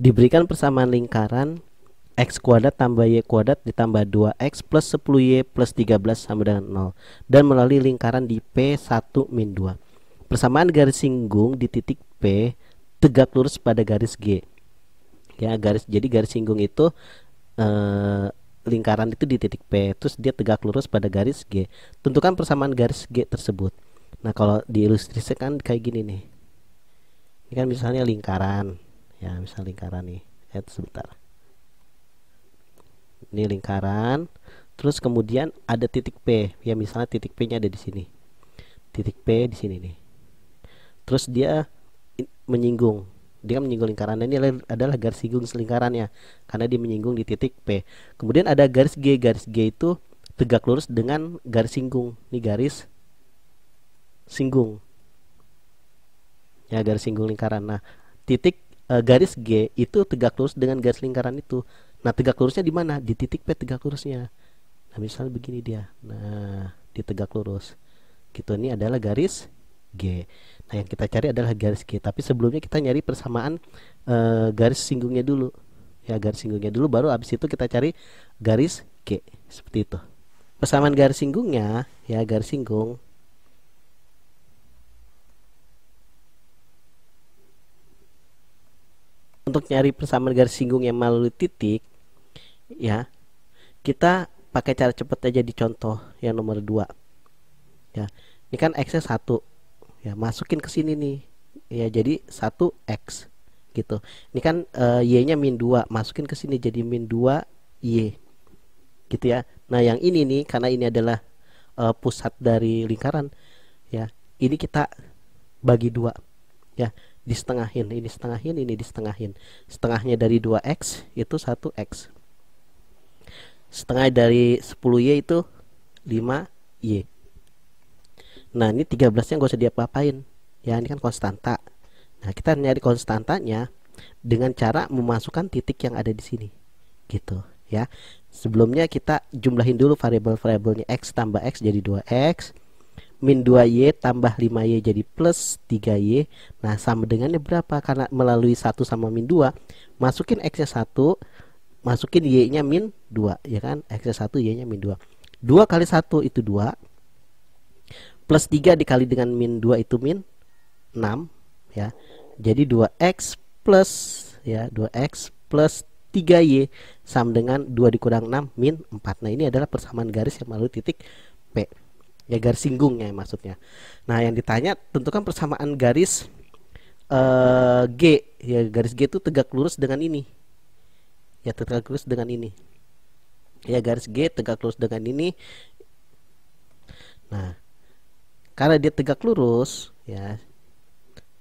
diberikan persamaan lingkaran x kuadrat tambah y kuadrat ditambah 2x plus 10y plus 13 sama dengan 0 dan melalui lingkaran di P1 min 2 persamaan garis singgung di titik P tegak lurus pada garis G ya garis jadi garis singgung itu eh, lingkaran itu di titik P terus dia tegak lurus pada garis G tentukan persamaan garis G tersebut nah kalau diilustrisikan kayak gini nih ini kan misalnya lingkaran ya misal lingkaran nih add sebentar ini lingkaran terus kemudian ada titik P ya misalnya titik P nya ada di sini titik P di sini nih terus dia menyinggung dia kan menyinggung lingkaran ini adalah garis singgung lingkarannya karena dia menyinggung di titik P kemudian ada garis G garis G itu tegak lurus dengan garis singgung ini garis singgung ya garis singgung lingkaran nah titik uh, garis G itu tegak lurus dengan garis lingkaran itu. Nah, tegak lurusnya di mana? Di titik P tegak lurusnya. Nah, misal begini dia. Nah, di tegak lurus. Gitu ini adalah garis G. Nah, yang kita cari adalah garis G, tapi sebelumnya kita nyari persamaan uh, garis singgungnya dulu. Ya, garis singgungnya dulu baru habis itu kita cari garis G. Seperti itu. Persamaan garis singgungnya ya garis singgung untuk nyari persamaan garis singgung yang melalui titik ya kita pakai cara cepat aja di contoh yang nomor 2 ya ini kan x nya 1 ya masukin ke sini nih ya jadi 1x gitu ini kan e, eh, y nya min 2 masukin ke sini jadi min 2 y gitu ya nah yang ini nih karena ini adalah e, pusat dari lingkaran ya ini kita bagi dua ya di setengahin ini setengahin ini di setengahin setengahnya dari 2x itu 1x setengah dari 10y itu 5y nah ini 13 nya gak usah diapa-apain ya ini kan konstanta nah kita nyari konstantanya dengan cara memasukkan titik yang ada di sini gitu ya sebelumnya kita jumlahin dulu variabel-variabelnya x tambah x jadi 2x min 2y tambah 5y jadi plus 3y nah sama dengannya berapa karena melalui 1 sama min 2 masukin x nya 1 masukin y nya min 2 ya kan x nya 1 y nya min 2 2 kali 1 itu 2 plus 3 dikali dengan min 2 itu min 6 ya jadi 2x plus ya 2x plus 3Y sama dengan 2 dikurang 6 min 4. Nah ini adalah persamaan garis yang melalui titik P ya garis singgungnya maksudnya. Nah, yang ditanya tentukan persamaan garis uh, G. Ya garis G itu tegak lurus dengan ini. Ya tegak lurus dengan ini. Ya garis G tegak lurus dengan ini. Nah, karena dia tegak lurus, ya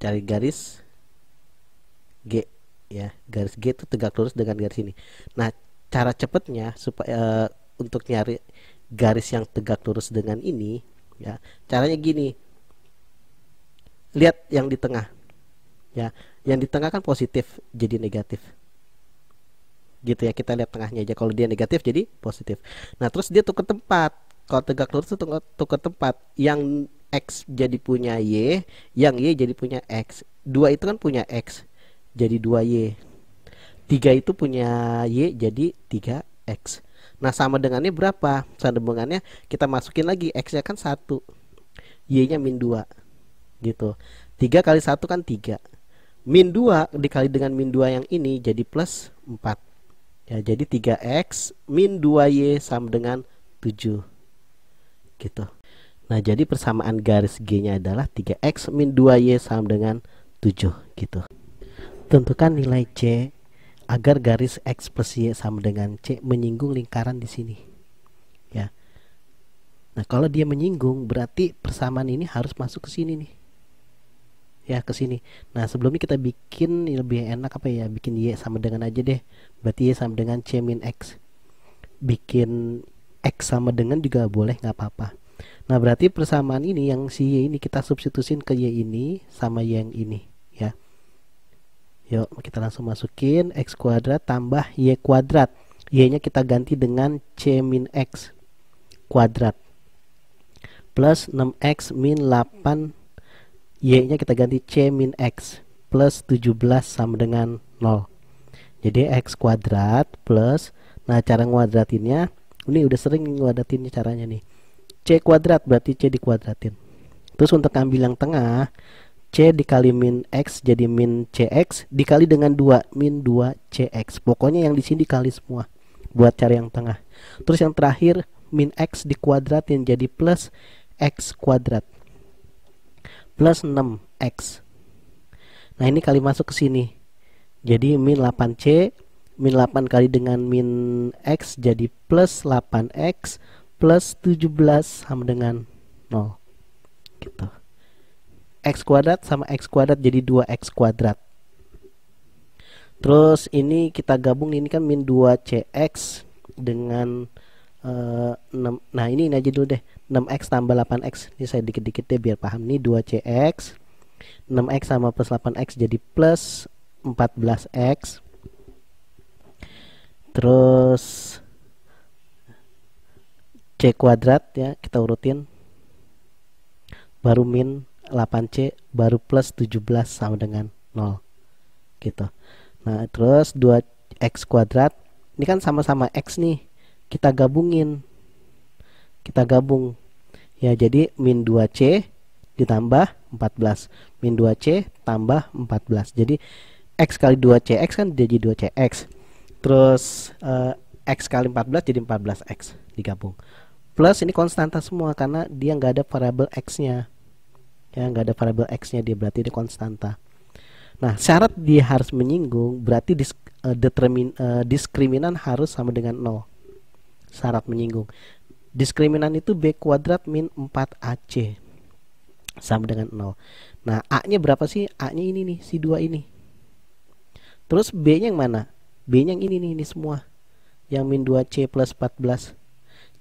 cari garis G ya garis G itu tegak lurus dengan garis ini nah cara cepatnya supaya uh, eh, untuk nyari garis yang tegak lurus dengan ini ya caranya gini lihat yang di tengah ya yang di tengah kan positif jadi negatif gitu ya kita lihat tengahnya aja kalau dia negatif jadi positif nah terus dia tukar tempat kalau tegak lurus itu tukar, tempat yang X jadi punya Y, yang Y jadi punya X. Dua itu kan punya X, jadi 2Y. Tiga itu punya Y, jadi 3X. Nah sama dengannya berapa? Sama dengannya kita masukin lagi X-nya kan 1 Y-nya min 2 Gitu 3 kali 1 kan 3 Min 2 dikali dengan min 2 yang ini jadi plus 4 ya, Jadi 3X min 2Y sama dengan 7 Gitu Nah jadi persamaan garis G nya adalah 3X min 2Y sama dengan 7 gitu Tentukan nilai C agar garis x plus y sama dengan c menyinggung lingkaran di sini ya nah kalau dia menyinggung berarti persamaan ini harus masuk ke sini nih ya ke sini nah sebelumnya kita bikin lebih enak apa ya bikin y sama dengan aja deh berarti y sama dengan c min x bikin x sama dengan juga boleh nggak apa-apa Nah berarti persamaan ini yang si Y ini kita substitusin ke Y ini sama Y yang ini Yuk kita langsung masukin X kuadrat tambah Y kuadrat Y nya kita ganti dengan C min X kuadrat plus 6X min 8 Y nya kita ganti C min X plus 17 sama dengan 0 jadi X kuadrat plus nah cara ngwadratinnya ini udah sering ngwadratinnya caranya nih C kuadrat berarti C dikuadratin terus untuk ambil yang tengah C dikali min X jadi min CX dikali dengan 2 min 2CX pokoknya yang di sini dikali semua buat cari yang tengah terus yang terakhir min X dikuadrat yang jadi plus X kuadrat plus 6X nah ini kali masuk ke sini jadi min 8C min 8 kali dengan min X jadi plus 8X plus 17 sama dengan 0 gitu x kuadrat sama x kuadrat jadi 2x kuadrat terus ini kita gabung ini kan min 2cx dengan uh, eh, 6 nah ini, ini aja dulu deh 6x tambah 8x ini saya dikit-dikit deh biar paham ini 2cx 6x sama plus 8x jadi plus 14x terus c kuadrat ya kita urutin baru min 8C baru plus 17 sama dengan 0 gitu nah terus 2X kuadrat ini kan sama-sama X nih kita gabungin kita gabung ya jadi min 2C ditambah 14 min 2C tambah 14 jadi X kali 2C X kan jadi 2 X terus uh, X kali 14 jadi 14X digabung plus ini konstanta semua karena dia nggak ada variabel X nya ya nggak ada variabel x-nya dia berarti dia konstanta nah syarat dia harus menyinggung berarti dis, uh, determin, uh, diskriminan harus sama dengan 0 syarat menyinggung diskriminan itu b kuadrat min 4ac sama dengan 0 nah a-nya berapa sih a-nya ini nih si dua ini terus b-nya yang mana b-nya yang ini nih ini semua yang min 2c plus 14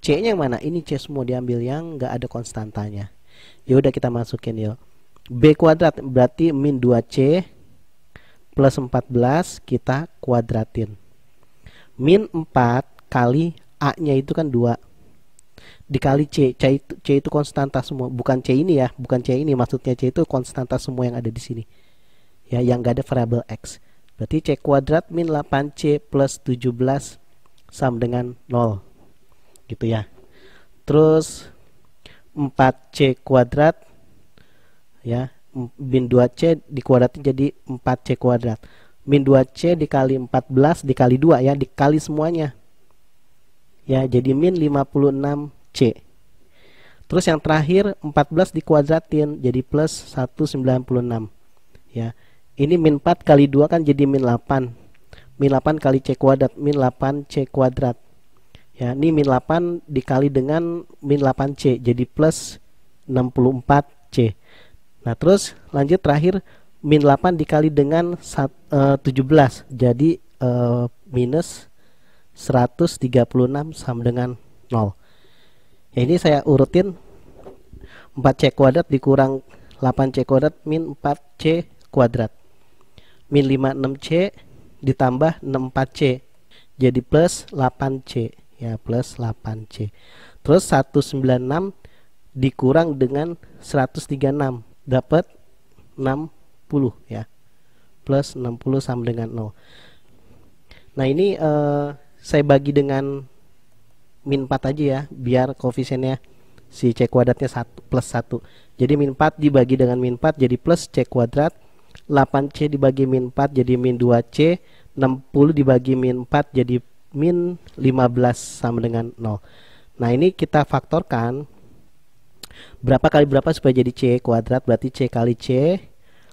c-nya yang mana ini c semua diambil yang nggak ada konstantanya ya udah kita masukin yuk b kuadrat berarti min 2c plus 14 kita kuadratin min 4 kali a nya itu kan 2 dikali c c itu, c itu konstanta semua bukan c ini ya bukan c ini maksudnya c itu konstanta semua yang ada di sini ya yang gak ada variabel x berarti c kuadrat min 8c plus 17 sama dengan 0 gitu ya terus 4C kuadrat ya min 2C dikuadratnya jadi 4C kuadrat min 2C dikali 14 dikali 2 ya dikali semuanya ya jadi min 56C terus yang terakhir 14 dikuadratin jadi plus 196 ya ini min 4 kali 2 kan jadi min 8 min 8 kali C kuadrat min 8C kuadrat ya ini min 8 dikali dengan min 8C jadi plus 64C nah terus lanjut terakhir min 8 dikali dengan 17 eh, jadi eh, minus 136 sama dengan 0 ya ini saya urutin 4C kuadrat dikurang 8C kuadrat min 4C kuadrat min 56C ditambah 64C jadi plus 8C ya plus 8C terus 196 dikurang dengan 136 dapat 60 ya plus 60 sama dengan 0 nah ini eh, saya bagi dengan min 4 aja ya biar koefisiennya si C kuadratnya 1 plus 1 jadi min 4 dibagi dengan min 4 jadi plus C kuadrat 8C dibagi min 4 jadi min 2C 60 dibagi min 4 jadi min 15 sama dengan 0 nah ini kita faktorkan berapa kali berapa supaya jadi C kuadrat berarti C kali C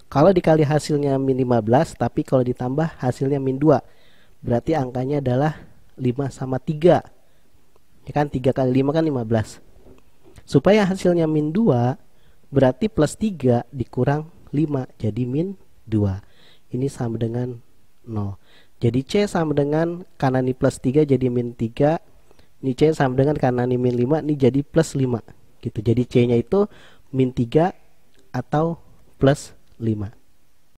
kalau dikali hasilnya min 15 tapi kalau ditambah hasilnya min 2 berarti angkanya adalah 5 sama 3 ya kan 3 kali 5 kan 15 supaya hasilnya min 2 Berarti plus 3 dikurang 5 jadi min 2 Ini sama dengan 0 jadi C sama dengan kanan ini plus 3 jadi min 3 Ini C sama dengan kanan ini min 5 Ini jadi plus 5 gitu. Jadi C nya itu min 3 atau plus 5